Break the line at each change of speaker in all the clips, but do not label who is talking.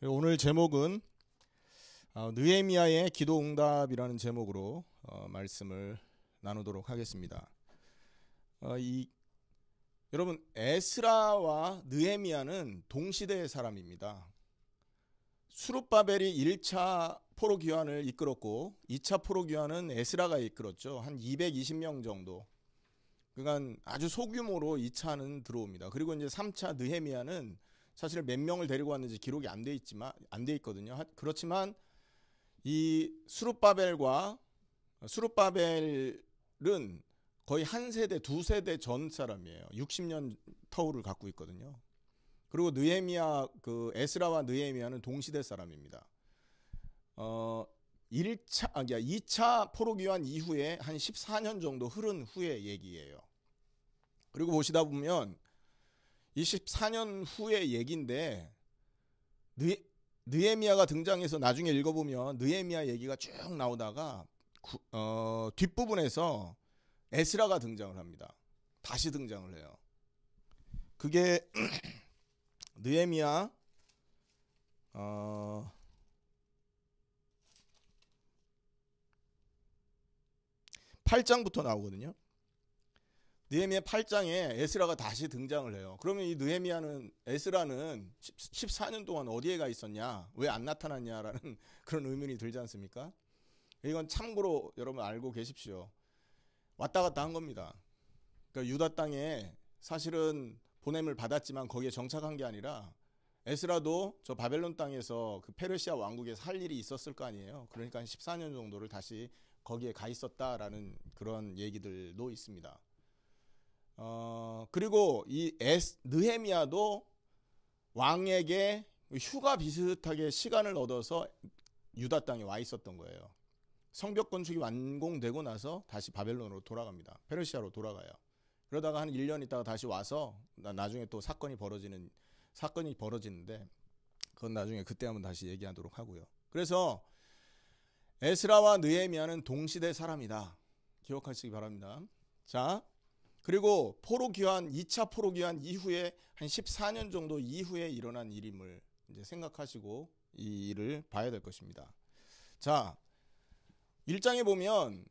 오늘 제목은 어, 느헤미아의 기도 응답이라는 제목으로 어, 말씀을 나누도록 하겠습니다. 어, 이 여러분 에스라와 느헤미아는 동시대의 사람입니다. 수룹바벨이 1차 포로 귀환을 이끌었고 2차 포로 귀환은 에스라가 이끌었죠. 한 220명 정도. 그간 아주 소규모로 2차는 들어옵니다. 그리고 이제 3차 느헤미야는 사실 몇 명을 데리고 왔는지 기록이 안 돼 있지만 안돼 있거든요. 하, 그렇지만 이 수룹바벨과 수룹바벨은 거의 한 세대, 두 세대 전 사람이에요. 60년 터울을 갖고 있거든요. 그리고 느헤미야 그 에스라와 느헤미야는 동시대 사람입니다. 어 1차 아니 그러니까 2차 포로 귀환 이후에 한 14년 정도 흐른 후의 얘기예요. 그리고 보시다 보면 24년 후의 얘기인데 느, 느에미아가 등장해서 나중에 읽어보면 느에미아 얘기가 쭉 나오다가 구, 어, 뒷부분에서 에스라가 등장을 합니다. 다시 등장을 해요. 그게 느에미아 어, 팔장부터 나오거든요. 느헤미야 8장에 에스라가 다시 등장을 해요. 그러면 이 느헤미야는 에스라는 14년 동안 어디에 가 있었냐, 왜 안 나타났냐라는 그런 의문이 들지 않습니까? 이건 참고로 여러분 알고 계십시오. 왔다 갔다 한 겁니다. 그러니까 유다 땅에 사실은 보냄을 받았지만 거기에 정착한 게 아니라 에스라도 저 바벨론 땅에서 그 페르시아 왕국에 살 일이 있었을 거 아니에요. 그러니까 14년 정도를 다시 거기에 가 있었다라는 그런 얘기들도 있습니다. 어, 그리고 이 에스, 느헤미아도 왕에게 휴가 비슷하게 시간을 얻어서 유다 땅에 와 있었던 거예요. 성벽 건축이 완공되고 나서 다시 바벨론으로 돌아갑니다. 페르시아로 돌아가요. 그러다가 한 1년 있다가 다시 와서 나중에 또 사건이 벌어지는 사건이 벌어지는데 그건 나중에 그때 한번 다시 얘기하도록 하고요. 그래서 에스라와 느헤미아는 동시대 사람이다. 기억하시기 바랍니다. 자, 그리고 포로 귀환 2차 포로 귀환 이후에 한 14년 정도 이후에 일어난 일임을 이제 생각하시고 이 일을 봐야 될 것입니다. 자, 1장에 보면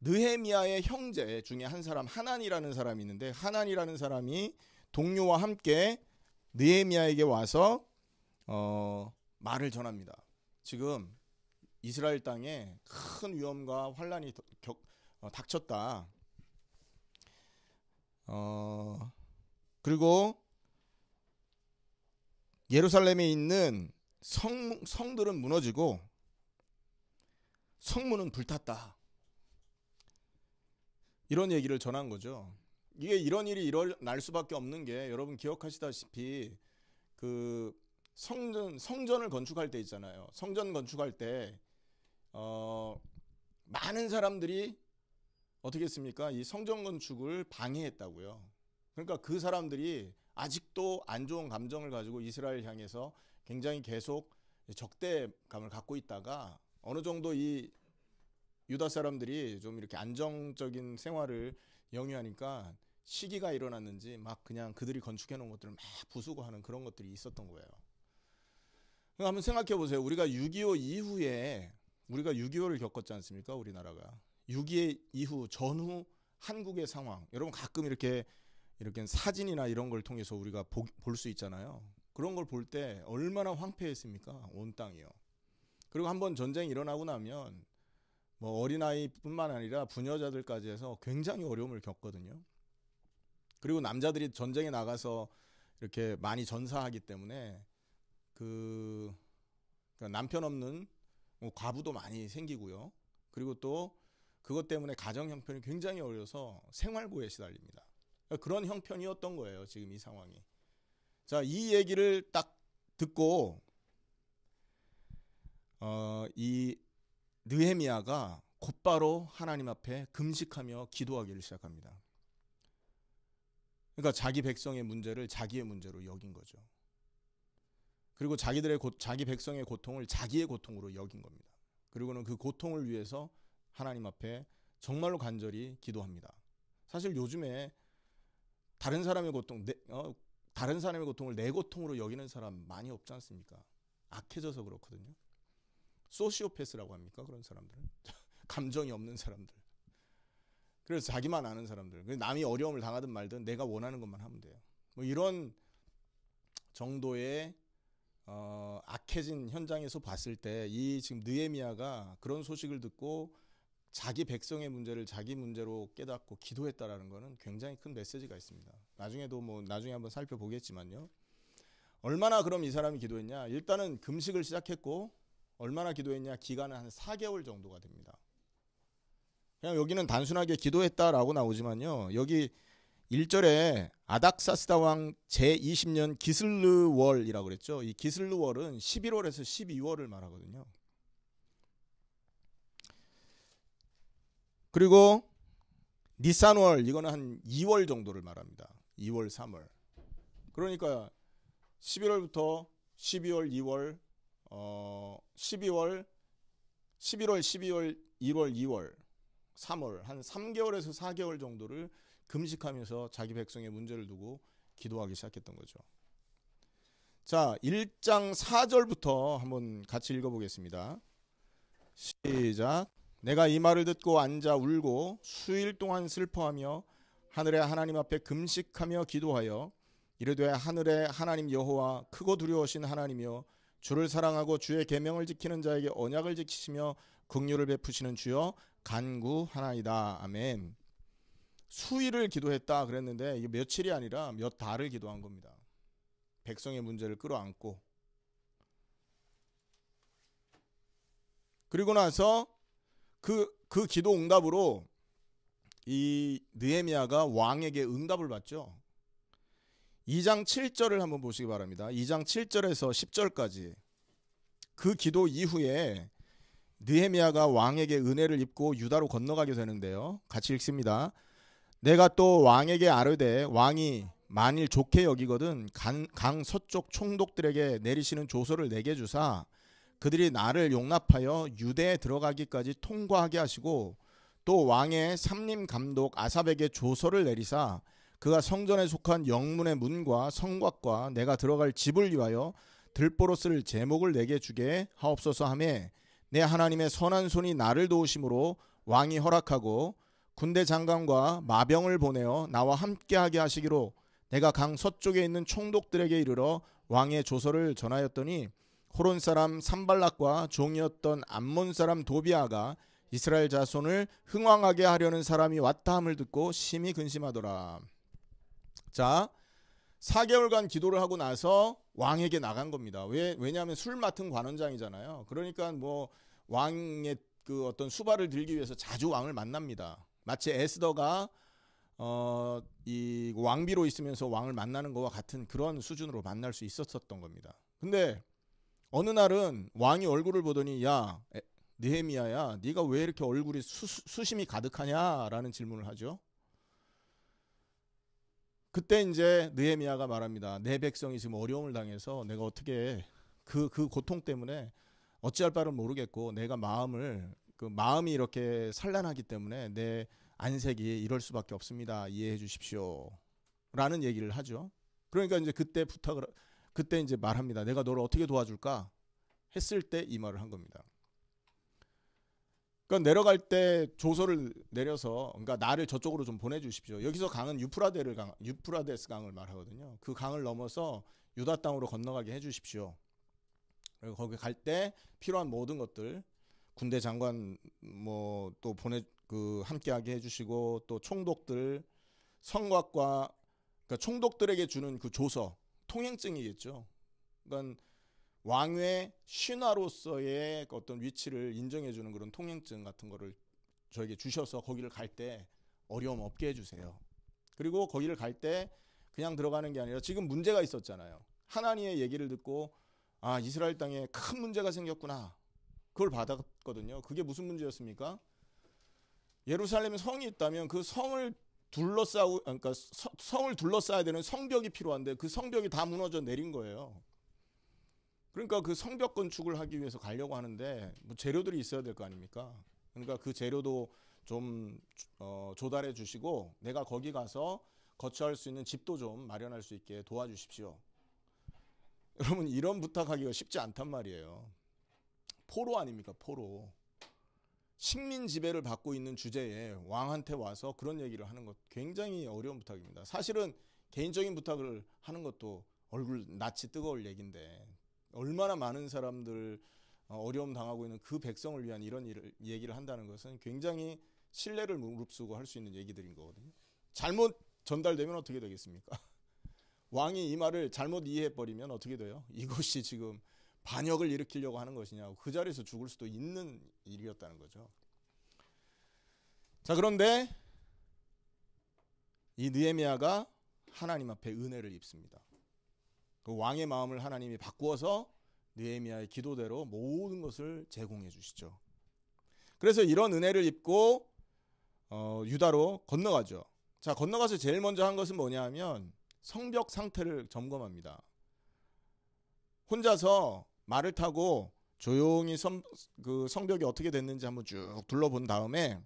느헤미아의 형제 중에 한 사람 하난이라는 사람이 있는데 하난이라는 사람이 동료와 함께 느헤미아에게 와서 어, 말을 전합니다. 지금 이스라엘 땅에 큰 위험과 환란이 격, 어, 닥쳤다. 어, 그리고 예루살렘에 있는 성, 성들은 무너지고 성문은 불탔다. 이런 얘기를 전한 거죠. 이게 이런 일이 일어날 수밖에 없는 게 여러분 기억하시다시피 그 성전 성전을 건축할 때 있잖아요. 성전 건축할 때 어, 많은 사람들이 어떻게 했습니까? 이 성전 건축을 방해했다고요. 그러니까 그 사람들이 아직도 안 좋은 감정을 가지고 이스라엘 향해서 굉장히 계속 적대감을 갖고 있다가 어느 정도 이 유다 사람들이 좀 이렇게 안정적인 생활을 영위하니까 시기가 일어났는지 막 그냥 그들이 건축해 놓은 것들을 막 부수고 하는 그런 것들이 있었던 거예요. 한번 생각해 보세요. 우리가 6.25 이후에 우리가 6.25를 겪었지 않습니까? 우리나라가. 6.25 이후 전후 한국의 상황 여러분 가끔 이렇게 이렇게 사진이나 이런 걸 통해서 우리가 볼 수 있잖아요. 그런 걸 볼 때 얼마나 황폐했습니까? 온 땅이요. 그리고 한 번 전쟁이 일어나고 나면 뭐 어린아이뿐만 아니라 부녀자들까지 해서 굉장히 어려움을 겪거든요. 그리고 남자들이 전쟁에 나가서 이렇게 많이 전사하기 때문에 그 그러니까 남편 없는 뭐 과부도 많이 생기고요. 그리고 또 그것 때문에 가정 형편이 굉장히 어려서 생활고에 시달립니다. 그러니까 그런 형편이었던 거예요. 지금 이 상황이. 자, 이 얘기를 딱 듣고 어, 이 느헤미야가 곧바로 하나님 앞에 금식하며 기도하기를 시작합니다. 그러니까 자기 백성의 문제를 자기의 문제로 여긴 거죠. 그리고 자기들의 고, 자기 백성의 고통을 자기의 고통으로 여긴 겁니다. 그리고는 그 고통을 위해서 하나님 앞에 정말로 간절히 기도합니다. 사실 요즘에 다른 사람의 고통, 내, 어, 다른 사람의 고통을 내 고통으로 여기는 사람 많이 없지 않습니까? 악해져서 그렇거든요. 소시오패스라고 합니까? 그런 사람들은. 감정이 없는 사람들. 그래서 자기만 아는 사람들. 남이 어려움을 당하든 말든 내가 원하는 것만 하면 돼요. 뭐 이런 정도의 어, 악해진 현장에서 봤을 때 이 지금 느에미아가 그런 소식을 듣고 자기 백성의 문제를 자기 문제로 깨닫고 기도했다라는 거는 굉장히 큰 메시지가 있습니다. 나중에도 뭐 나중에 한번 살펴보겠지만요. 얼마나 그럼 이 사람이 기도했냐? 일단은 금식을 시작했고 얼마나 기도했냐? 기간은 한 4개월 정도가 됩니다. 그냥 여기는 단순하게 기도했다라고 나오지만요. 여기 1절에 아닥사스다 왕 제20년 기슬르월이라고 그랬죠. 이 기슬르월은 11월에서 12월을 말하거든요. 그리고 니산월 이거는 한 2월 정도를 말합니다. 2월 3월. 그러니까 11월부터 12월 2월 어 12월 11월 12월 1월 2월 3월 한 3개월에서 4개월 정도를 금식하면서 자기 백성의 문제를 두고 기도하기 시작했던 거죠. 자, 1장 4절부터 한번 같이 읽어 보겠습니다. 시작. 내가 이 말을 듣고 앉아 울고 수일 동안 슬퍼하며 하늘의 하나님 앞에 금식하며 기도하여 이르되 하늘의 하나님 여호와 크고 두려우신 하나님이여 주를 사랑하고 주의 계명을 지키는 자에게 언약을 지키시며 긍휼을 베푸시는 주여 간구하나이다 아멘. 수일을 기도했다 그랬는데 이게 며칠이 아니라 몇 달을 기도한 겁니다. 백성의 문제를 끌어안고 그리고 나서 그, 그 기도 응답으로 이느헤미아가 왕에게 응답을 받죠. 2장 7절을 한번 보시기 바랍니다. 2장 7절에서 10절까지 그 기도 이후에 느헤미아가 왕에게 은혜를 입고 유다로 건너가게 되는데요. 같이 읽습니다. 내가 또 왕에게 아뢰되 왕이 만일 좋게 여기거든 강, 강 서쪽 총독들에게 내리시는 조서를 내게 주사 그들이 나를 용납하여 유대에 들어가기까지 통과하게 하시고 또 왕의 삼림 감독 아삽에게 조서를 내리사 그가 성전에 속한 영문의 문과 성곽과 내가 들어갈 집을 위하여 들보로 쓸 제목을 내게 주게 하옵소서 하매 내 하나님의 선한 손이 나를 도우심으로 왕이 허락하고 군대 장관과 마병을 보내어 나와 함께하게 하시기로 내가 강 서쪽에 있는 총독들에게 이르러 왕의 조서를 전하였더니 호론 사람 삼발락과 종이었던 암몬 사람 도비아가 이스라엘 자손을 흥왕하게 하려는 사람이 왔다 함을 듣고 심히 근심하더라. 자, 4개월간 기도를 하고 나서 왕에게 나간 겁니다. 왜 왜냐하면 술 맡은 관원장이잖아요. 그러니까 뭐 왕의 그 어떤 수발을 들기 위해서 자주 왕을 만납니다. 마치 에스더가 어, 이 왕비로 있으면서 왕을 만나는 것과 같은 그런 수준으로 만날 수 있었었던 겁니다. 근데 어느 날은 왕이 얼굴을 보더니 야 에, 느헤미야야 네가 왜 이렇게 얼굴이 수, 수심이 가득하냐라는 질문을 하죠. 그때 이제 느헤미야가 말합니다. 내 백성이 지금 어려움을 당해서 내가 어떻게 그그 그 고통 때문에 어찌할 바를 모르겠고 내가 마음을 그 마음이 이렇게 산란하기 때문에 내 안색이 이럴 수밖에 없습니다. 이해해 주십시오. 라는 얘기를 하죠. 그러니까 이제 그때 부탁을 그때 이제 말합니다. 내가 너를 어떻게 도와줄까? 했을 때 이 말을 한 겁니다. 그러니까 내려갈 때 조서를 내려서 그러니까 나를 저쪽으로 좀 보내 주십시오. 여기서 강은 유프라데를 강 유프라데스 강을 말하거든요. 그 강을 넘어서 유다 땅으로 건너가게 해 주십시오. 그리고 거기 갈 때 필요한 모든 것들 군대 장관 뭐 또 보내 그 함께하게 해 주시고 또 총독들 성곽과 그러니까 총독들에게 주는 그 조서 통행증이겠죠. 그러니까 왕의 신하로서의 어떤 위치를 인정해 주는 그런 통행증 같은 거를 저에게 주셔서 거기를 갈 때 어려움 없게 해 주세요. 그리고 거기를 갈 때 그냥 들어가는 게 아니라 지금 문제가 있었잖아요. 하나님의 얘기를 듣고 아, 이스라엘 땅에 큰 문제가 생겼구나. 그걸 받았거든요. 그게 무슨 문제였습니까? 예루살렘 성이 있다면 그 성을 둘러싸우 아, 그러니까 서, 성을 둘러싸야 되는 성벽이 필요한데 그 성벽이 다 무너져 내린 거예요. 그러니까 그 성벽 건축을 하기 위해서 가려고 하는데 뭐 재료들이 있어야 될 거 아닙니까? 그러니까 그 재료도 좀 어, 조달해 주시고 내가 거기 가서 거처할 수 있는 집도 좀 마련할 수 있게 도와주십시오. 여러분 이런 부탁하기가 쉽지 않단 말이에요. 포로 아닙니까? 포로. 식민 지배를 받고 있는 주제에 왕한테 와서 그런 얘기를 하는 것 굉장히 어려운 부탁입니다. 사실은 개인적인 부탁을 하는 것도 얼굴 낯이 뜨거울 얘긴데 얼마나 많은 사람들 어, 어려움 당하고 있는 그 백성을 위한 이런 일을, 얘기를 한다는 것은 굉장히 신뢰를 무릅쓰고 할 수 있는 얘기들인 거거든요. 잘못 전달되면 어떻게 되겠습니까? 왕이 이 말을 잘못 이해해 버리면 어떻게 돼요? 이것이 지금 반역을 일으키려고 하는 것이냐고 그 자리에서 죽을 수도 있는 일이었다는 거죠. 자 그런데 이 느헤미야가 하나님 앞에 은혜를 입습니다. 그 왕의 마음을 하나님이 바꾸어서 느헤미야의 기도대로 모든 것을 제공해 주시죠. 그래서 이런 은혜를 입고 어, 유다로 건너가죠. 자 건너가서 제일 먼저 한 것은 뭐냐 하면 성벽 상태를 점검합니다. 혼자서 말을 타고 조용히 섬, 그 성벽이 어떻게 됐는지 한번 쭉 둘러본 다음에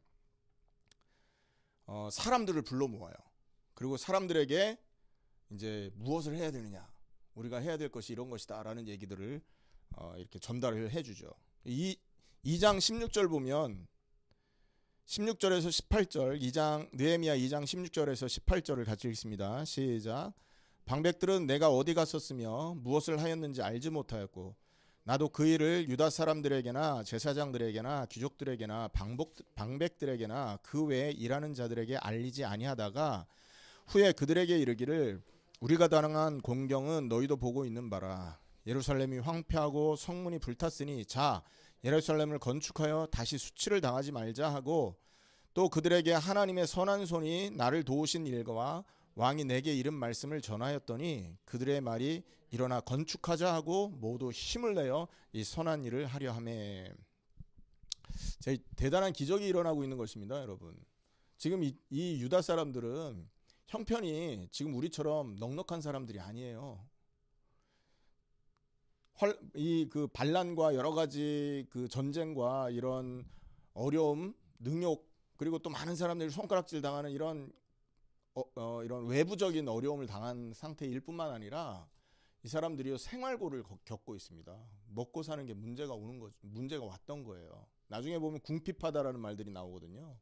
어, 사람들을 불러 모아요. 그리고 사람들에게 이제 무엇을 해야 되느냐, 우리가 해야 될 것이 이런 것이다라는 얘기들을 어, 이렇게 전달을 해주죠. 이 2장 16절 보면 16절에서 18절, 2장 느헤미야 2장 16절에서 18절을 같이 읽습니다. 시작. 방백들은 내가 어디 갔었으며 무엇을 하였는지 알지 못하였고 나도 그 일을 유다 사람들에게나 제사장들에게나 귀족들에게나 방복, 방백들에게나 그 외에 일하는 자들에게 알리지 아니하다가 후에 그들에게 이르기를 우리가 당한 공경은 너희도 보고 있는 바라 예루살렘이 황폐하고 성문이 불탔으니 자 예루살렘을 건축하여 다시 수치를 당하지 말자 하고 또 그들에게 하나님의 선한 손이 나를 도우신 일과 왕이 내게 이런 말씀을 전하였더니 그들의 말이 일어나 건축하자 하고 모두 힘을 내어 이 선한 일을 하려 함에 제 대단한 기적이 일어나고 있는 것입니다, 여러분. 지금 이, 이 유다 사람들은 형편이 지금 우리처럼 넉넉한 사람들이 아니에요. 이그 반란과 여러 가지 그 전쟁과 이런 어려움, 능욕 그리고 또 많은 사람들이 손가락질 당하는 이런 어, 어, 이런 외부적인 어려움을 당한 상태일 뿐만 아니라 이 사람들이요 생활고를 겪고 있습니다. 먹고 사는 게 문제가 오는 거 문제가 왔던 거예요. 나중에 보면 궁핍하다라는 말들이 나오거든요.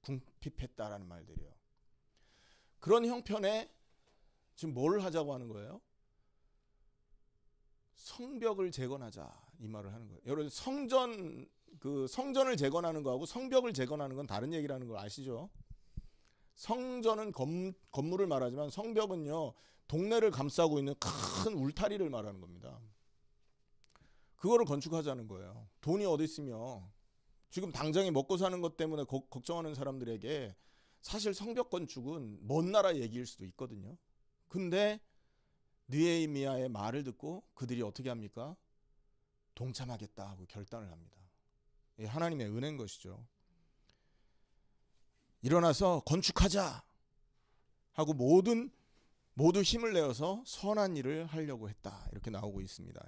궁핍했다라는 말들이요. 그런 형편에 지금 뭘 하자고 하는 거예요? 성벽을 재건하자 이 말을 하는 거예요. 여러분 성전 그 성전을 재건하는 거하고 성벽을 재건하는 건 다른 얘기라는 걸 아시죠? 성전은 검, 건물을 말하지만 성벽은요 동네를 감싸고 있는 큰 울타리를 말하는 겁니다. 그거를 건축하자는 거예요. 돈이 어디 있으며 지금 당장에 먹고 사는 것 때문에 거, 걱정하는 사람들에게 사실 성벽 건축은 먼 나라 얘기일 수도 있거든요. 근데 느에미아의 이 말을 듣고 그들이 어떻게 합니까? 동참하겠다 하고 결단을 합니다. 예, 하나님의 은혜인 것이죠. 일어나서 건축하자 하고 모든 모두 힘을 내어서 선한 일을 하려고 했다. 이렇게 나오고 있습니다.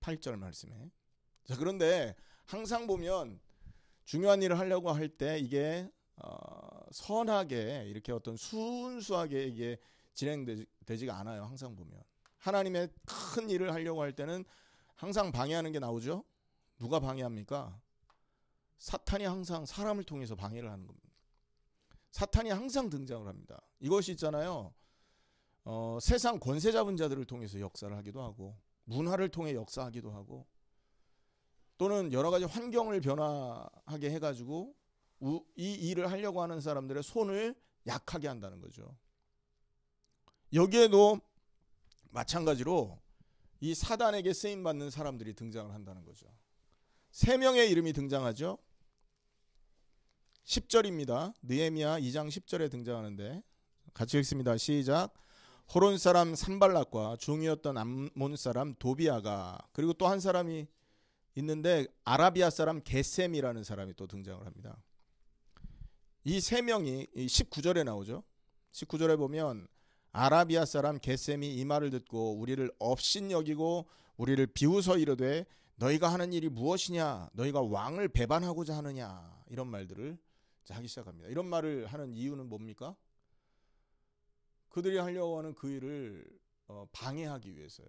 18절 말씀에. 자, 그런데 항상 보면 중요한 일을 하려고 할 때 이게 어, 선하게 이렇게 어떤 순수하게 이게 진행되지가 않아요. 항상 보면. 하나님의 큰 일을 하려고 할 때는 항상 방해하는 게 나오죠. 누가 방해합니까? 사탄이 항상 사람을 통해서 방해를 하는 겁니다. 사탄이 항상 등장을 합니다. 이것이 있잖아요. 어, 세상 권세 잡은 자들을 통해서 역사를 하기도 하고 문화를 통해 역사하기도 하고 또는 여러 가지 환경을 변화하게 해가지고 우, 이 일을 하려고 하는 사람들의 손을 약하게 한다는 거죠. 여기에도 마찬가지로 이 사단에게 쓰임 받는 사람들이 등장을 한다는 거죠. 세 명의 이름이 등장하죠. 10절입니다. 느에미야 2장 10절에 등장하는데 같이 읽습니다. 시작. 호론 사람 산발락과 중이었던 암몬 사람 도비아가 그리고 또 한 사람이 있는데 아라비아 사람 게셈이라는 사람이 또 등장을 합니다. 이 세 명이 19절에 나오죠. 19절에 보면 아라비아 사람 게셈이 이 말을 듣고 우리를 업신여기고 우리를 비웃어 이르되 너희가 하는 일이 무엇이냐 너희가 왕을 배반하고자 하느냐 이런 말들을 하기 시작합니다. 이런 말을 하는 이유는 뭡니까? 그들이 하려고 하는 그 일을 어, 방해하기 위해서요.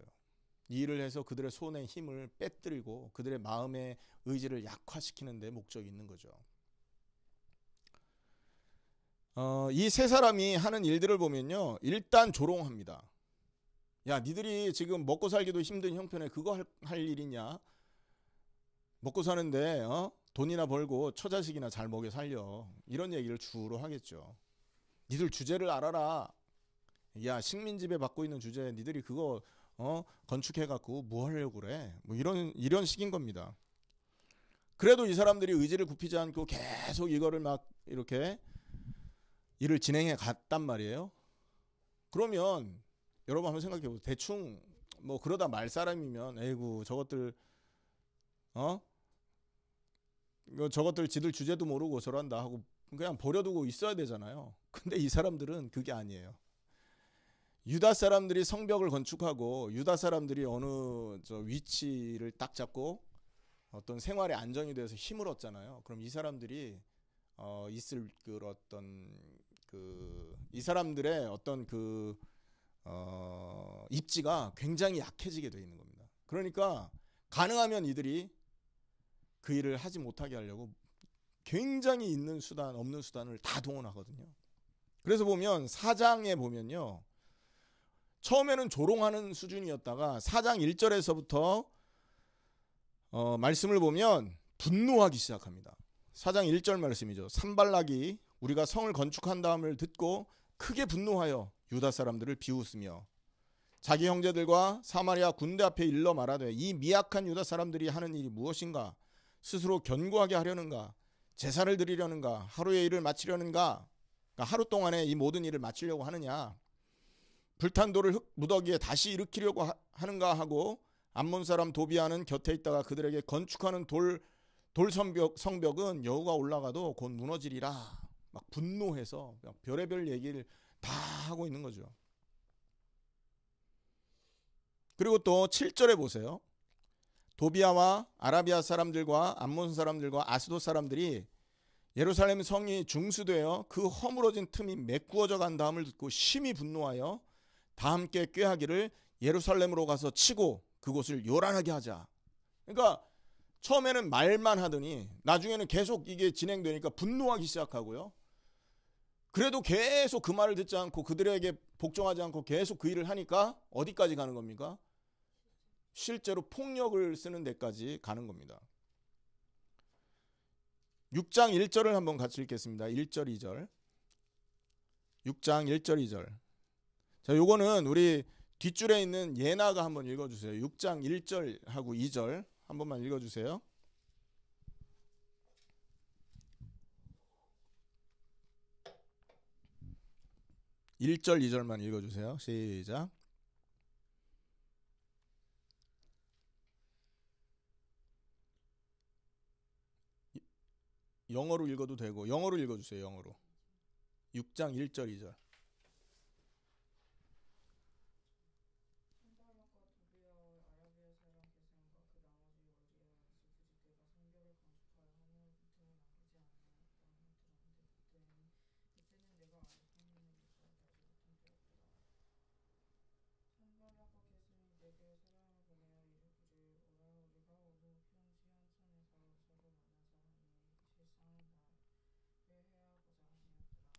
이 일을 해서 그들의 손에 힘을 빼뜨리고 그들의 마음의 의지를 약화시키는 데 목적이 있는 거죠. 어, 이세 사람이 하는 일들을 보면요. 일단 조롱합니다. 야, 니들이 지금 먹고 살기도 힘든 형편에 그거 할, 할 일이냐? 먹고 사는데, 어? 돈이나 벌고 처자식이나 잘 먹여 살려. 이런 얘기를 주로 하겠죠. 니들 주제를 알아라. 야, 식민지배 받고 있는 주제 니들이 그거 어? 건축해 갖고 뭐 하려고 그래? 뭐 이런 이런 식인 겁니다. 그래도 이 사람들이 의지를 굽히지 않고 계속 이거를 막 이렇게 일을 진행해 갔단 말이에요. 그러면 여러분 한번 생각해 보세요. 대충 뭐 그러다 말 사람이면 에이구 저것들 어? 뭐 저것들 지들 주제도 모르고 저런다 하고 그냥 버려두고 있어야 되잖아요. 근데 이 사람들은 그게 아니에요. 유다 사람들이 성벽을 건축하고 유다 사람들이 어느 저 위치를 딱 잡고 어떤 생활의 안정이 돼서 힘을 얻잖아요. 그럼 이 사람들이 어 있을 그 어떤 그 이 사람들의 어떤 그어 입지가 굉장히 약해지게 돼 있는 겁니다. 그러니까 가능하면 이들이 그 일을 하지 못하게 하려고 굉장히 있는 수단 없는 수단을 다 동원하거든요. 그래서 보면 사장에 보면요. 처음에는 조롱하는 수준이었다가 사장 1절에서부터 어, 말씀을 보면 분노하기 시작합니다. 사장 1절 말씀이죠. 산발락이 우리가 성을 건축한 다음을 듣고 크게 분노하여 유다 사람들을 비웃으며 자기 형제들과 사마리아 군대 앞에 일러 말하되 이 미약한 유다 사람들이 하는 일이 무엇인가 스스로 견고하게 하려는가? 제사를 드리려는가? 하루의 일을 마치려는가? 그러니까 하루 동안에 이 모든 일을 마치려고 하느냐? 불탄 도를흙 무더기에 다시 일으키려고 하, 하는가 하고 암몬 사람 도비아는 곁에 있다가 그들에게 건축하는 돌 돌성벽 성벽은 여우가 올라가도 곧 무너지리라 막 분노해서 별의별 얘기를 다 하고 있는 거죠. 그리고 또 7절에 보세요. 도비아와 아라비아 사람들과 암몬 사람들과 아스도 사람들이 예루살렘 성이 중수되어 그 허물어진 틈이 메꾸어져 간 다음을 듣고 심히 분노하여 다 함께 꾀하기를 예루살렘으로 가서 치고 그곳을 요란하게 하자. 그러니까 처음에는 말만 하더니 나중에는 계속 이게 진행되니까 분노하기 시작하고요. 그래도 계속 그 말을 듣지 않고 그들에게 복종하지 않고 계속 그 일을 하니까 어디까지 가는 겁니까? 실제로 폭력을 쓰는 데까지 가는 겁니다. 6장 1절을 한번 같이 읽겠습니다. 1절 2절. 6장 1절 2절. 자, 요거는 우리 뒷줄에 있는 예나가 한번 읽어 주세요. 6장 1절하고 2절 한 번만 읽어 주세요. 1절2절만 읽어주세요. 시작. 영어로 읽어도 되고 영어로 읽어주세요. 영어로. 6장 1절 2절.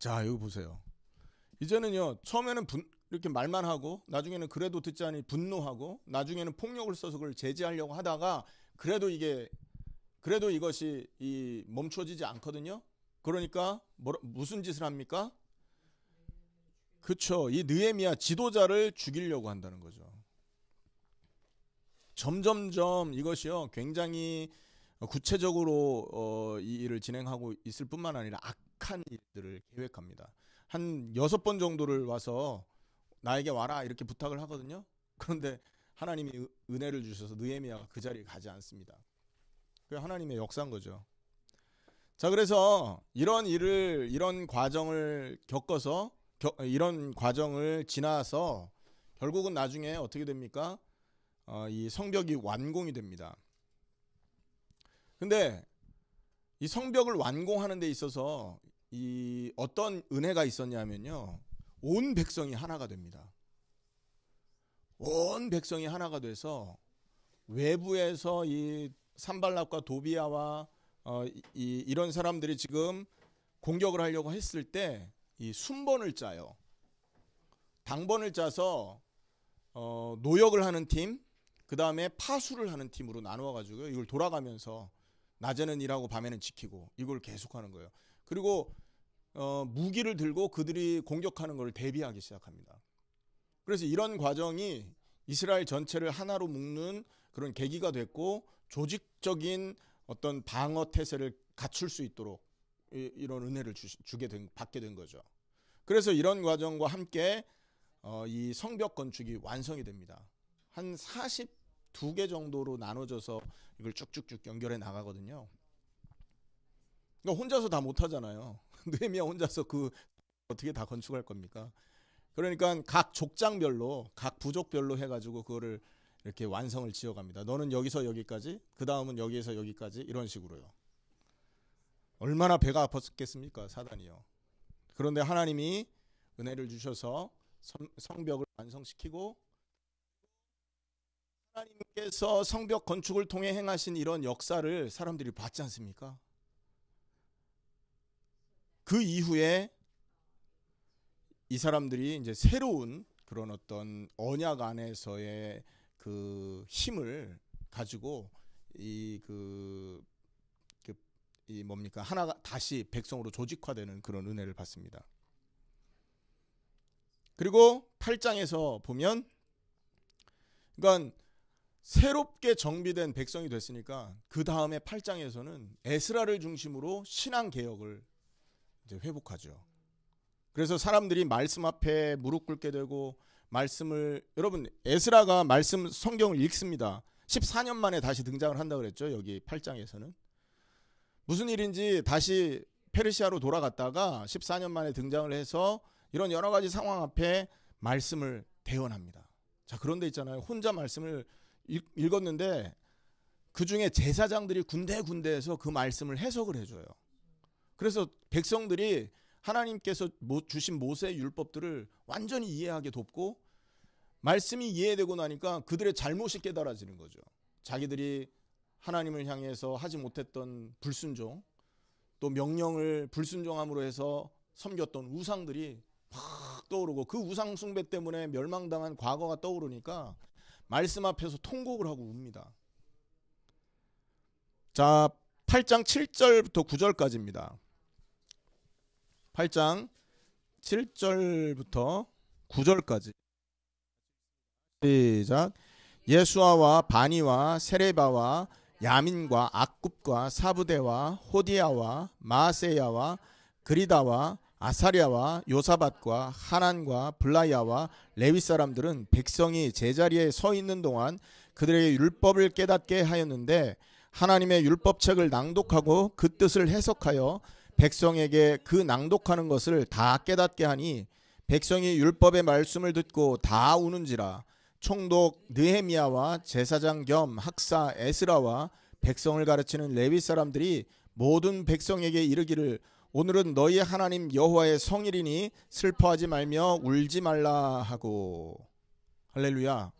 자 여기 보세요. 이제는요 처음에는 분, 이렇게 말만 하고 나중에는 그래도 듣지 않니 분노하고 나중에는 폭력을 써서 그걸 제지하려고 하다가 그래도 이게 그래도 이것이 이 멈춰지지 않거든요. 그러니까 뭐, 무슨 짓을 합니까? 그쵸. 이느에미아 지도자를 죽이려고 한다는 거죠. 점점점 이것이요 굉장히 구체적으로 어, 이 일을 진행하고 있을 뿐만 아니라 악 끔한 일들을 계획합니다. 한 여섯 번 정도를 와서 나에게 와라 이렇게 부탁을 하거든요. 그런데 하나님이 은혜를 주셔서 느헤미야가 그 자리에 가지 않습니다. 그 하나님의 역사인 거죠. 자, 그래서 이런 일을 이런 과정을 겪어서 겨, 이런 과정을 지나서 결국은 나중에 어떻게 됩니까? 어, 이 성벽이 완공이 됩니다. 근데 이 성벽을 완공하는 데 있어서 이 어떤 은혜가 있었냐면요. 온 백성이 하나가 됩니다. 온 백성이 하나가 돼서 외부에서 이 산발락과 도비아와 어, 이, 이런 사람들이 지금 공격을 하려고 했을 때 이 순번을 짜요. 당번을 짜서 어, 노역을 하는 팀, 그 다음에 파수를 하는 팀으로 나누어 가지고 이걸 돌아가면서 낮에는 일하고 밤에는 지키고 이걸 계속하는 거예요. 그리고 어, 무기를 들고 그들이 공격하는 것을 대비하기 시작합니다. 그래서 이런 과정이 이스라엘 전체를 하나로 묶는 그런 계기가 됐고 조직적인 어떤 방어 태세를 갖출 수 있도록 이런 은혜를 주, 게 된, 받게 된 거죠. 그래서 이런 과정과 함께 어, 이 성벽 건축이 완성이 됩니다. 한4두개 정도로 나눠져서 이걸 쭉쭉쭉 연결해 나가거든요. 그러니까 혼자서 다 못하잖아요. 느헤미 혼자서 그 어떻게 다 건축할 겁니까? 그러니까 각 족장별로 각 부족별로 해가지고 그거를 이렇게 완성을 지어갑니다. 너는 여기서 여기까지, 그 다음은 여기에서 여기까지 이런 식으로요. 얼마나 배가 아팠겠습니까 사단이요. 그런데 하나님이 은혜를 주셔서 성벽을 완성시키고 하나님께서 성벽 건축을 통해 행하신 이런 역사를 사람들이 봤지 않습니까? 그 이후에 이 사람들이 이제 새로운 그런 어떤 언약 안에서의 그 힘을 가지고 이그 그, 이 뭡니까 하나가 다시 백성으로 조직화되는 그런 은혜를 받습니다. 그리고 8장에서 보면 그러니까 새롭게 정비된 백성이 됐으니까 그 다음에 8장에서는 에스라를 중심으로 신앙 개혁을 이제 회복하죠. 그래서 사람들이 말씀 앞에 무릎 꿇게 되고 말씀을 여러분 에스라가 말씀 성경을 읽습니다. 14년 만에 다시 등장을 한다 그랬죠. 여기 8장에서는 무슨 일인지 다시 페르시아로 돌아갔다가 14년 만에 등장을 해서 이런 여러 가지 상황 앞에 말씀을 대원합니다 자, 그런데 있잖아요. 혼자 말씀을 읽, 었는데그 중에 제사장들이 군데군데에서 그 말씀을 해석을 해줘요. 그래서 백성들이 하나님께서 주신 모세 율법들을 완전히 이해하게 돕고 말씀이 이해되고 나니까 그들의 잘못이 깨달아지는 거죠. 자기들이 하나님을 향해서 하지 못했던 불순종 또 명령을 불순종함으로 해서 섬겼던 우상들이 팍 떠오르고 그 우상 숭배 때문에 멸망당한 과거가 떠오르니까 말씀 앞에서 통곡을 하고 웁니다. 자, 8장 7절부터 9절까지입니다. 8장 7절부터 9절까지 시작 예수아와 바니와 세레바와 야민과 악굽과 사부대와 호디아와 마세야와 그리다와 아사리아와 요사밭과 하난과 블라야와 레위 사람들은 백성이 제자리에 서 있는 동안 그들의 율법을 깨닫게 하였는데 하나님의 율법책을 낭독하고 그 뜻을 해석하여 백성에게 그 낭독하는 것을 다 깨닫게 하니 백성이 율법의 말씀을 듣고 다 우는지라 총독 느헤미야와 제사장 겸 학사 에스라와 백성을 가르치는 레위 사람들이 모든 백성에게 이르기를 오늘은 너희 하나님 여호와의 성일이니 슬퍼하지 말며 울지 말라 하고 할렐루야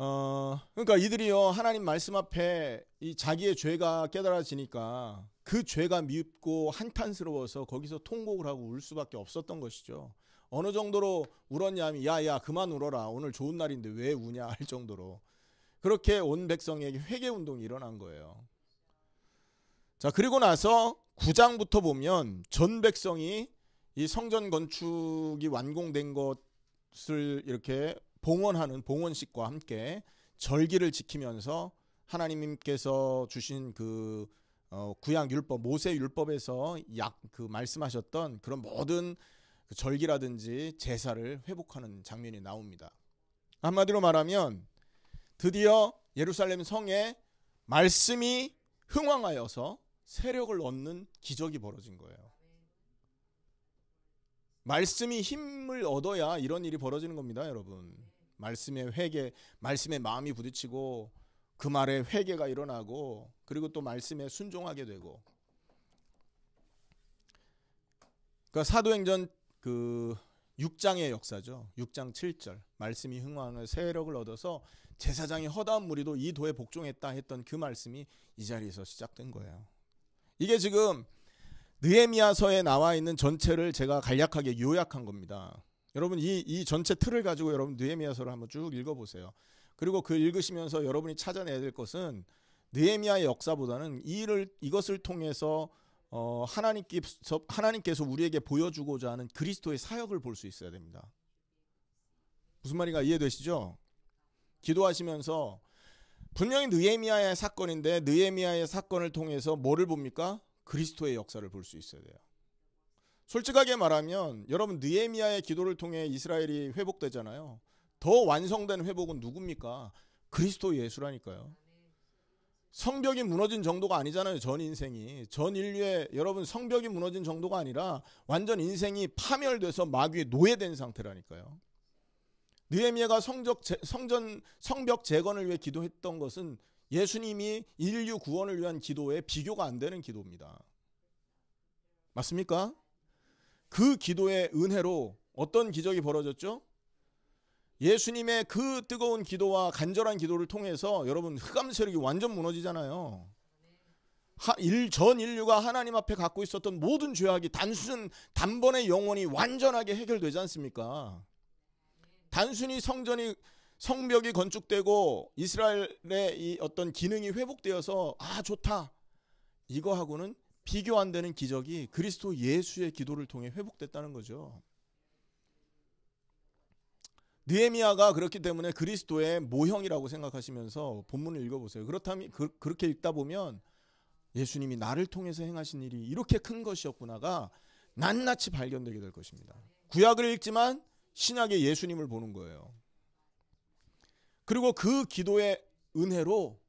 어, 그러니까 이들이요, 하나님 말씀 앞에 이 자기의 죄가 깨달아지니까 그 죄가 미흡고 한탄스러워서 거기서 통곡을 하고 울 수밖에 없었던 것이죠. 어느 정도로 울었냐 면 야, 야, 그만 울어라. 오늘 좋은 날인데 왜 우냐 할 정도로. 그렇게 온 백성에게 회개운동이 일어난 거예요. 자, 그리고 나서 9장부터 보면 전 백성이 이 성전 건축이 완공된 것을 이렇게 봉헌하는 봉헌식과 함께 절기를 지키면서 하나님께서 주신 그 어, 구약 율법 모세 율법에서 약 그 말씀하셨던 그런 모든 그 절기라든지 제사를 회복하는 장면이 나옵니다. 한마디로 말하면 드디어 예루살렘 성에 말씀이 흥황하여서 세력을 얻는 기적이 벌어진 거예요. 말씀이 힘을 얻어야 이런 일이 벌어지는 겁니다, 여러분. 말씀의 회개, 말씀의 마음이 부딪히고 그 말에 회개가 일어나고 그리고 또 말씀에 순종하게 되고 그러니까 사도행전 그 6장의 역사죠. 6장 7절. 말씀이 흥왕하는 세력을 얻어서 제사장이 허다한 무리도 이 도에 복종했다 했던 그 말씀이 이 자리에서 시작된 거예요. 이게 지금 느헤미야서에 나와 있는 전체를 제가 간략하게 요약한 겁니다. 여러분 이, 이 전체 틀을 가지고 여러분 느헤미야서를 한번 쭉 읽어보세요. 그리고 그 읽으시면서 여러분이 찾아내야 될 것은 느헤미야의 역사보다는 이를 이것을 통해서 어, 하나님께서 하나님께서 우리에게 보여주고자 하는 그리스도의 사역을 볼 수 있어야 됩니다. 무슨 말인가 이해되시죠? 기도하시면서 분명히 느헤미야의 사건인데 느헤미야의 사건을 통해서 뭐를 봅니까? 그리스도의 역사를 볼 수 있어야 돼요. 솔직하게 말하면 여러분 느에미아의 기도를 통해 이스라엘이 회복되잖아요. 더 완성된 회복은 누굽니까? 그리스도 예수라니까요. 성벽이 무너진 정도가 아니잖아요. 전 인생이 전 인류의 여러분 성벽이 무너진 정도가 아니라 완전 인생이 파멸돼서 마귀에 노예된 상태라니까요. 느헤미야가 성적 제, 성전 성벽 재건을 위해 기도했던 것은 예수님이 인류 구원을 위한 기도에 비교가 안 되는 기도입니다. 맞습니까? 그 기도의 은혜로 어떤 기적이 벌어졌죠? 예수님의 그 뜨거운 기도와 간절한 기도를 통해서 여러분 흑암 세력이 완전 무너지잖아요. 하, 일, 전 인류가 하나님 앞에 갖고 있었던 모든 죄악이 단순 단번에 영원히 완전하게 해결되지 않습니까? 단순히 성전이 성벽이 건축되고 이스라엘의 이 어떤 기능이 회복되어서 아 좋다 이거하고는 비교 안 되는 기적이 그리스도 예수의 기도를 통해 회복됐다는 거죠. 느헤미야가 그렇기 때문에 그리스도의 모형이라고 생각하시면서 본문을 읽어보세요. 그렇다면 그, 그렇게 읽다 보면 예수님이 나를 통해서 행하신 일이 이렇게 큰 것이었구나가 낱낱이 발견되게 될 것입니다. 구약을 읽지만 신약의 예수님을 보는 거예요. 그리고 그 기도의 은혜로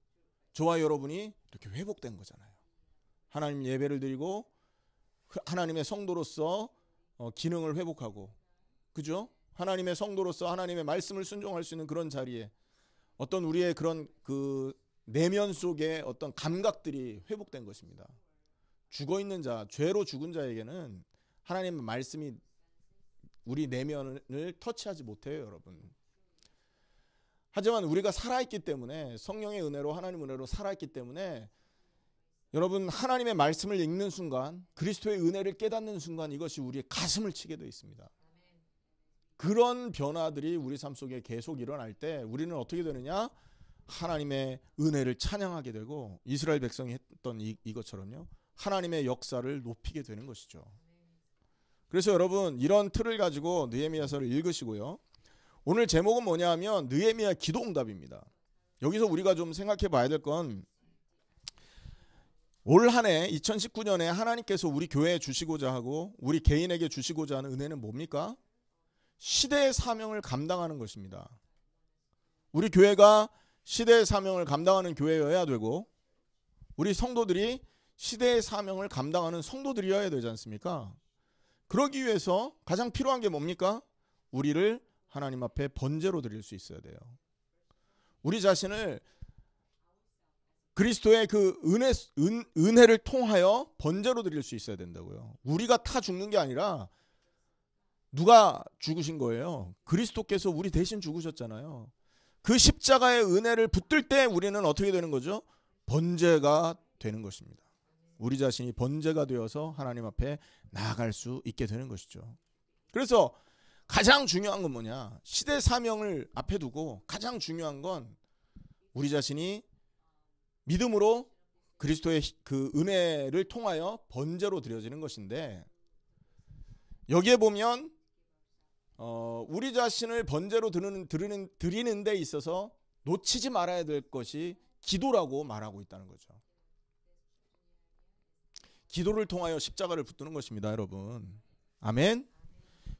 저와 여러분이 이렇게 회복된 거잖아요. 하나님 예배를 드리고 그 하나님의 성도로서 어, 기능을 회복하고 그죠? 하나님의 성도로서 하나님의 말씀을 순종할 수 있는 그런 자리에 어떤 우리의 그런 그 내면 속에 어떤 감각들이 회복된 것입니다. 죽어 있는 자, 죄로 죽은 자에게는 하나님의 말씀이 우리 내면을 터치하지 못해요, 여러분. 하지만 우리가 살아있기 때문에 성령의 은혜로 하나님 은혜로 살아있기 때문에 여러분 하나님의 말씀을 읽는 순간 그리스도의 은혜를 깨닫는 순간 이것이 우리의 가슴을 치게 되어 있습니다. 그런 변화들이 우리 삶 속에 계속 일어날 때 우리는 어떻게 되느냐? 하나님의 은혜를 찬양하게 되고 이스라엘 백성이 했던 이, 이것처럼요. 하나님의 역사를 높이게 되는 것이죠. 그래서 여러분 이런 틀을 가지고 느헤미야서를 읽으시고요. 오늘 제목은 뭐냐 하면 느헤미야 기도 응답입니다. 여기서 우리가 좀 생각해 봐야 될건 올한해 2019년에 하나님께서 우리 교회에 주시고자 하고 우리 개인에게 주시고자 하는 은혜는 뭡니까? 시대의 사명을 감당하는 것입니다. 우리 교회가 시대의 사명을 감당하는 교회여야 되고 우리 성도들이 시대의 사명을 감당하는 성도들이어야 되지 않습니까? 그러기 위해서 가장 필요한 게 뭡니까? 우리를 하나님 앞에 번제로 드릴 수 있어야 돼요. 우리 자신을 그리스도의 그 은혜 은, 은혜를 통하여 번제로 드릴 수 있어야 된다고요. 우리가 타 죽는 게 아니라 누가 죽으신 거예요? 그리스도께서 우리 대신 죽으셨잖아요. 그 십자가의 은혜를 붙들 때 우리는 어떻게 되는 거죠? 번제가 되는 것입니다. 우리 자신이 번제가 되어서 하나님 앞에 나아갈 수 있게 되는 것이죠. 그래서 가장 중요한 건 뭐냐? 시대 사명을 앞에 두고 가장 중요한 건 우리 자신이 믿음으로 그리스도의 그 은혜를 통하여 번제로 드려지는 것인데 여기에 보면 어, 우리 자신을 번제로 드는 드리는, 드리는 데 있어서 놓치지 말아야 될 것이 기도라고 말하고 있다는 거죠. 기도를 통하여 십자가를 붙드는 것입니다, 여러분. 아멘.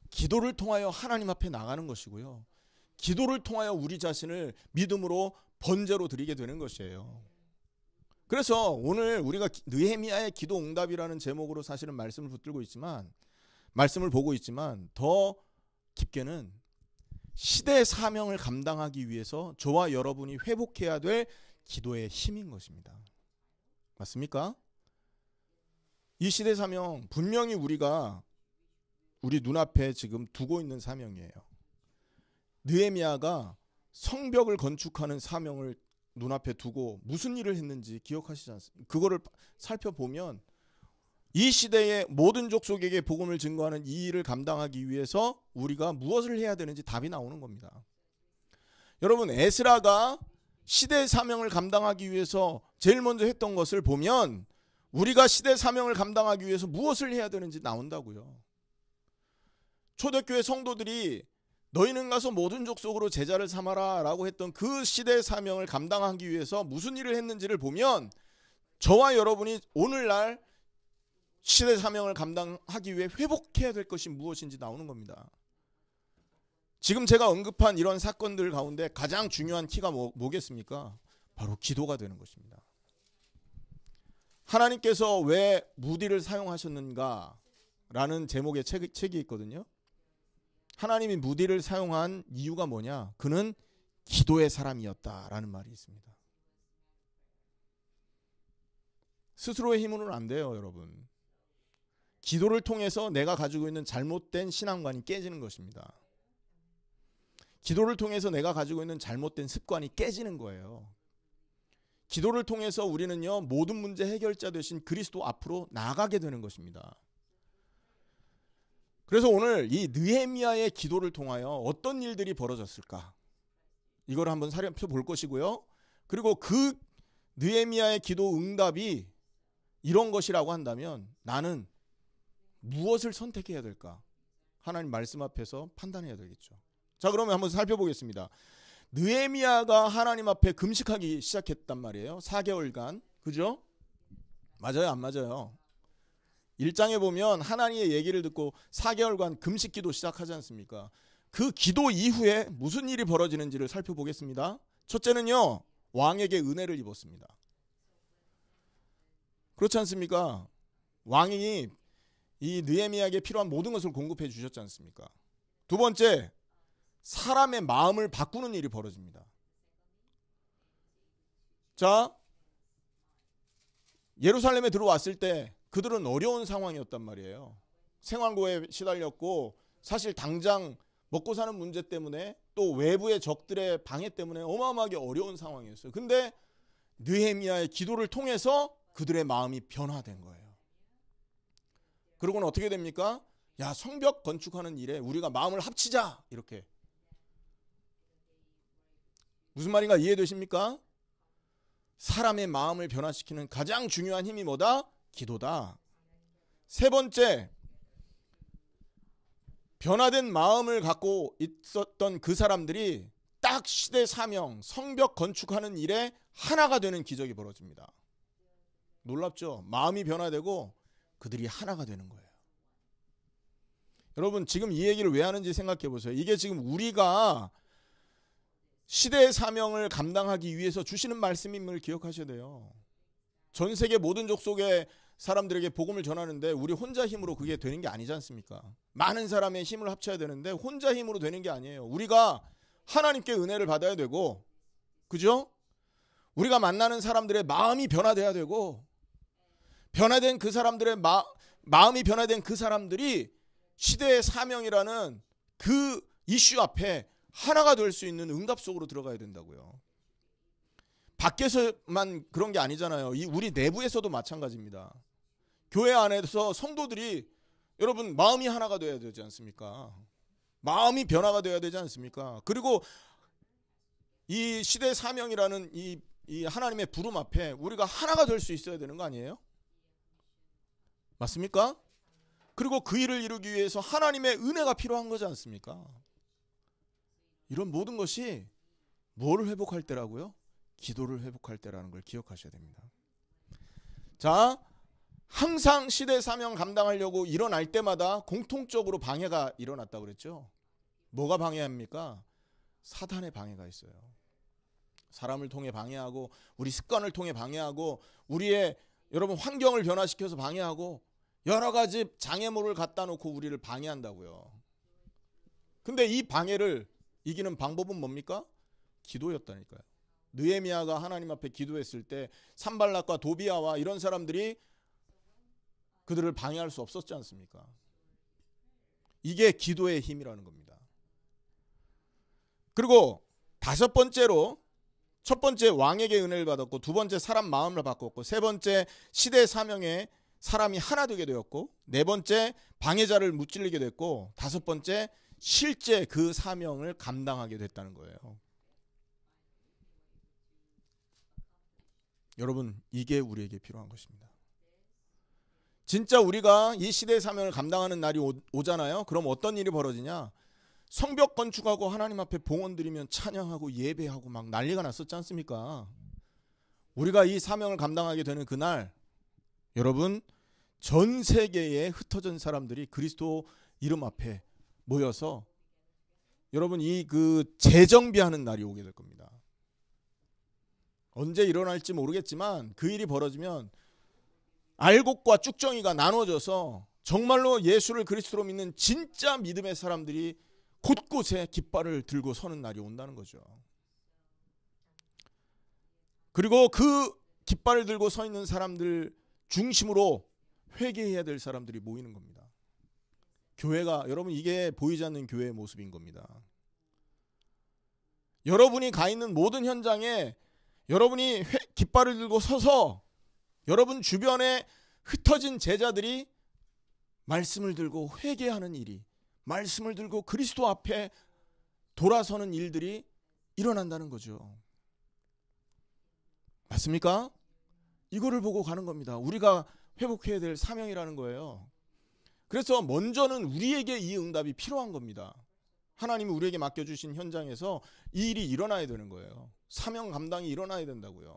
기도를 통하여 하나님 앞에 나가는 것이고요. 기도를 통하여 우리 자신을 믿음으로 번제로 드리게 되는 것이에요. 그래서 오늘 우리가 느헤미야의 기도 응답이라는 제목으로 사실은 말씀을 붙들고 있지만 말씀을 보고 있지만 더 깊게는 시대 사명을 감당하기 위해서 저와 여러분이 회복해야 될 기도의 힘인 것입니다. 맞습니까? 이 시대 사명 분명히 우리가 우리 눈앞에 지금 두고 있는 사명이에요. 느헤미야가 성벽을 건축하는 사명을 눈앞에 두고 무슨 일을 했는지 기억하시지 않습니까? 그거를 살펴보면 이 시대의 모든 족속에게 복음을 증거하는 이 일을 감당하기 위해서 우리가 무엇을 해야 되는지 답이 나오는 겁니다. 여러분 에스라가 시대 사명을 감당하기 위해서 제일 먼저 했던 것을 보면 우리가 시대 사명을 감당하기 위해서 무엇을 해야 되는지 나온다고요. 초대교회 성도들이 너희는 가서 모든 족속으로 제자를 삼아라라고 했던 그 시대의 사명을 감당하기 위해서 무슨 일을 했는지를 보면 저와 여러분이 오늘날 시대 사명을 감당하기 위해 회복해야 될 것이 무엇인지 나오는 겁니다. 지금 제가 언급한 이런 사건들 가운데 가장 중요한 키가 뭐, 뭐겠습니까? 바로 기도가 되는 것입니다. 하나님께서 왜 무디를 사용하셨는가라는 제목의 책, 책이 있거든요. 하나님이 무디를 사용한 이유가 뭐냐? 그는 기도의 사람이었다라는 말이 있습니다. 스스로의 힘으로는 안 돼요, 여러분. 기도를 통해서 내가 가지고 있는 잘못된 신앙관이 깨지는 것입니다. 기도를 통해서 내가 가지고 있는 잘못된 습관이 깨지는 거예요. 기도를 통해서 우리는요, 모든 문제 해결자 되신 그리스도 앞으로 나가게 되는 것입니다. 그래서 오늘 이느헤미아의 기도를 통하여 어떤 일들이 벌어졌을까? 이걸 한번 살펴볼 것이고요. 그리고 그느헤미아의 기도 응답이 이런 것이라고 한다면 나는 무엇을 선택해야 될까? 하나님 말씀 앞에서 판단해야 되겠죠. 자, 그러면 한번 살펴보겠습니다. 느헤미아가 하나님 앞에 금식하기 시작했단 말이에요. 4개월간. 그죠? 맞아요, 안 맞아요? 1장에 보면 하나님의 얘기를 듣고 4개월간 금식 기도 시작하지 않습니까? 그 기도 이후에 무슨 일이 벌어지는지를 살펴보겠습니다. 첫째는요, 왕에게 은혜를 입었습니다. 그렇지 않습니까? 왕이 이느에미야에게 필요한 모든 것을 공급해 주셨지 않습니까? 두 번째, 사람의 마음을 바꾸는 일이 벌어집니다. 자, 예루살렘에 들어왔을 때 그들은 어려운 상황이었단 말이에요. 생활고에 시달렸고 사실 당장 먹고 사는 문제 때문에 또 외부의 적들의 방해 때문에 어마어마하게 어려운 상황이었어요. 근데 느헤미야의 기도를 통해서 그들의 마음이 변화된 거예요. 그러고는 어떻게 됩니까? 야, 성벽 건축하는 일에 우리가 마음을 합치자. 이렇게. 무슨 말인가 이해되십니까? 사람의 마음을 변화시키는 가장 중요한 힘이 뭐다? 기도다. 세 번째, 변화된 마음을 갖고 있었던 그 사람들이 딱 시대 사명, 성벽 건축하는 일에 하나가 되는 기적이 벌어집니다. 놀랍죠? 마음이 변화되고 그들이 하나가 되는 거예요. 여러분, 지금 이 얘기를 왜 하는지 생각해 보세요. 이게 지금 우리가 시대의 사명을 감당하기 위해서 주시는 말씀임을 기억하셔야 돼요. 전 세계 모든 족속에 사람들에게 복음을 전하는데 우리 혼자 힘으로 그게 되는 게 아니지 않습니까? 많은 사람의 힘을 합쳐야 되는데 혼자 힘으로 되는 게 아니에요. 우리가 하나님께 은혜를 받아야 되고 그죠? 우리가 만나는 사람들의 마음이 변화돼야 되고 변화된 그 사람들의 마, 마음이 변화된 그 사람들이 시대의 사명이라는 그 이슈 앞에 하나가 될 수 있는 응답 속으로 들어가야 된다고요. 밖에서만 그런 게 아니잖아요. 이 우리 내부에서도 마찬가지입니다. 교회 안에서 성도들이 여러분 마음이 하나가 되어야 되지 않습니까? 마음이 변화가 되어야 되지 않습니까? 그리고 이 시대 사명이라는 이, 이 하나님의 부름 앞에 우리가 하나가 될 수 있어야 되는 거 아니에요? 맞습니까? 그리고 그 일을 이루기 위해서 하나님의 은혜가 필요한 거지 않습니까? 이런 모든 것이 뭐를 회복할 때라고요? 기도를 회복할 때라는 걸 기억하셔야 됩니다. 자, 항상 시대 사명 감당하려고 일어날 때마다 공통적으로 방해가 일어났다고 그랬죠. 뭐가 방해합니까? 사단의 방해가 있어요. 사람을 통해 방해하고 우리 습관을 통해 방해하고 우리의 여러분 환경을 변화시켜서 방해하고 여러 가지 장애물을 갖다 놓고 우리를 방해한다고요. 근데 이 방해를 이기는 방법은 뭡니까? 기도였다니까요. 느헤미야가 하나님 앞에 기도했을 때 산발락과 도비아와 이런 사람들이 그들을 방해할 수 없었지 않습니까? 이게 기도의 힘이라는 겁니다. 그리고 다섯 번째로 첫 번째 왕에게 은혜를 받았고 두 번째 사람 마음을 바꿨고 세 번째 시대 사명에 사람이 하나 되게 되었고 네 번째 방해자를 무찔리게 됐고 다섯 번째 실제 그 사명을 감당하게 됐다는 거예요. 여러분 이게 우리에게 필요한 것입니다. 진짜 우리가 이 시대의 사명을 감당하는 날이 오, 잖아요 그럼 어떤 일이 벌어지냐? 성벽 건축하고 하나님 앞에 봉헌 드리면 찬양하고 예배하고 막 난리가 났었지 않습니까? 우리가 이 사명을 감당하게 되는 그날 여러분 전 세계에 흩어진 사람들이 그리스도 이름 앞에 모여서 여러분 이 그 재정비하는 날이 오게 될 겁니다. 언제 일어날지 모르겠지만 그 일이 벌어지면 알곡과 쭉정이가 나눠져서 정말로 예수를 그리스도로 믿는 진짜 믿음의 사람들이 곳곳에 깃발을 들고 서는 날이 온다는 거죠. 그리고 그 깃발을 들고 서 있는 사람들 중심으로 회개해야 될 사람들이 모이는 겁니다. 교회가 여러분 이게 보이지 않는 교회의 모습인 겁니다. 여러분이 가 있는 모든 현장에 여러분이 회, 깃발을 들고 서서 여러분 주변에 흩어진 제자들이 말씀을 들고 회개하는 일이 말씀을 들고 그리스도 앞에 돌아서는 일들이 일어난다는 거죠. 맞습니까? 이거를 보고 가는 겁니다. 우리가 회복해야 될 사명이라는 거예요. 그래서 먼저는 우리에게 이 응답이 필요한 겁니다. 하나님이 우리에게 맡겨주신 현장에서 이 일이 일어나야 되는 거예요. 사명 감당이 일어나야 된다고요.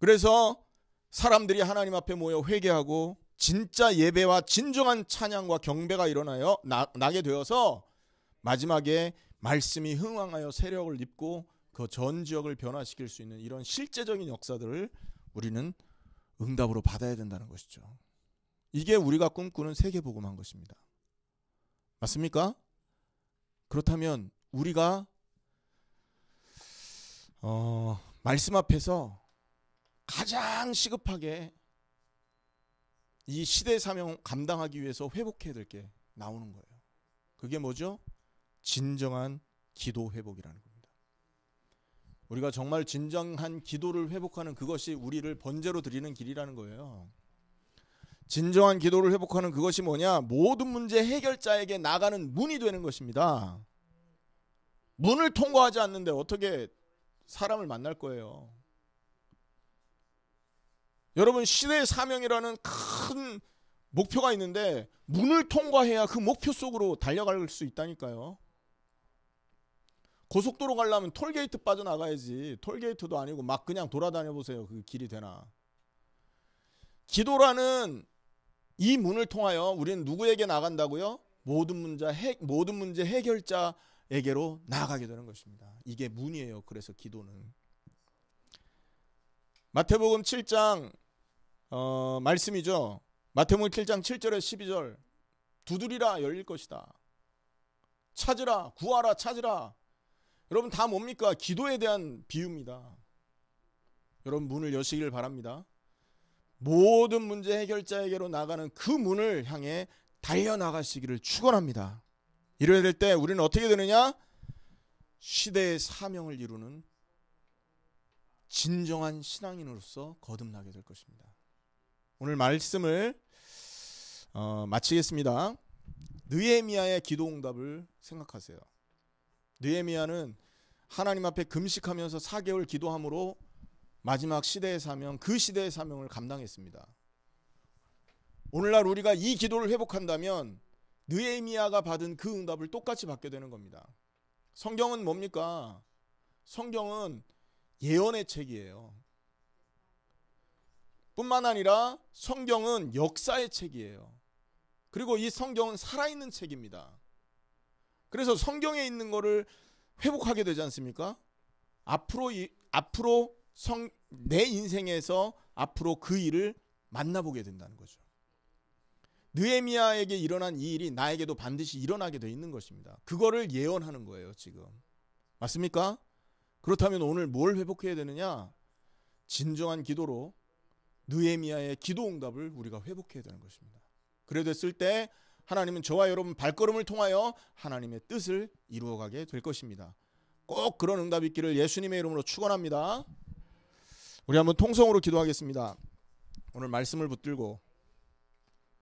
그래서 사람들이 하나님 앞에 모여 회개하고 진짜 예배와 진정한 찬양과 경배가 일어나요 나, 나게 되어서 마지막에 말씀이 흥왕하여 세력을 입고 그 전 지역을 변화시킬 수 있는 이런 실제적인 역사들을 우리는 응답으로 받아야 된다는 것이죠. 이게 우리가 꿈꾸는 세계복음한 것입니다. 맞습니까? 그렇다면 우리가 어, 말씀 앞에서 가장 시급하게 이 시대 사명 감당하기 위해서 회복해야 될 게 나오는 거예요. 그게 뭐죠? 진정한 기도 회복이라는 겁니다. 우리가 정말 진정한 기도를 회복하는 그것이 우리를 번제로 드리는 길이라는 거예요. 진정한 기도를 회복하는 그것이 뭐냐? 모든 문제 해결자에게 나가는 문이 되는 것입니다. 문을 통과하지 않는데 어떻게 사람을 만날 거예요? 여러분 시대의 사명이라는 큰 목표가 있는데 문을 통과해야 그 목표 속으로 달려갈 수 있다니까요. 고속도로 가려면 톨게이트 빠져나가야지. 톨게이트도 아니고 막 그냥 돌아다녀 보세요. 그 길이 되나. 기도라는 이 문을 통하여 우리는 누구에게 나간다고요? 모든 문제 해, 모든 문제 해결자에게로 나아가게 되는 것입니다. 이게 문이에요. 그래서 기도는 마태복음 7장 어, 말씀이죠. 마태복음 7장 7절에 12절 두드리라 열릴 것이다. 찾으라 구하라 찾으라. 여러분 다 뭡니까? 기도에 대한 비유입니다. 여러분 문을 여시길 바랍니다. 모든 문제 해결자에게로 나가는 그 문을 향해 달려 나가시기를 축원합니다. 이래야 될 때 우리는 어떻게 되느냐? 시대의 사명을 이루는 진정한 신앙인으로서 거듭나게 될 것입니다. 오늘 말씀을 어, 마치겠습니다. 느에미아의 기도 응답을 생각하세요. 느에미아는 하나님 앞에 금식하면서 4개월 기도함으로 마지막 시대의 사명, 그 시대의 사명을 감당했습니다. 오늘날 우리가 이 기도를 회복한다면 느에미아가 받은 그 응답을 똑같이 받게 되는 겁니다. 성경은 뭡니까? 성경은 예언의 책이에요. 뿐만 아니라 성경은 역사의 책이에요. 그리고 이 성경은 살아있는 책입니다. 그래서 성경에 있는 거를 회복하게 되지 않습니까? 앞으로 이, 앞으로 성, 내 인생에서 앞으로 그 일을 만나보게 된다는 거죠. 느에미아에게 일어난 이 일이 나에게도 반드시 일어나게 되어 있는 것입니다. 그거를 예언하는 거예요, 지금. 맞습니까? 그렇다면 오늘 뭘 회복해야 되느냐? 진정한 기도로 느에미아의 기도 응답을 우리가 회복해야 되는 것입니다. 그래 됐을 때 하나님은 저와 여러분 발걸음을 통하여 하나님의 뜻을 이루어가게 될 것입니다. 꼭 그런 응답이 있기를 예수님의 이름으로 축원합니다. 우리 한번 통성으로 기도하겠습니다. 오늘 말씀을 붙들고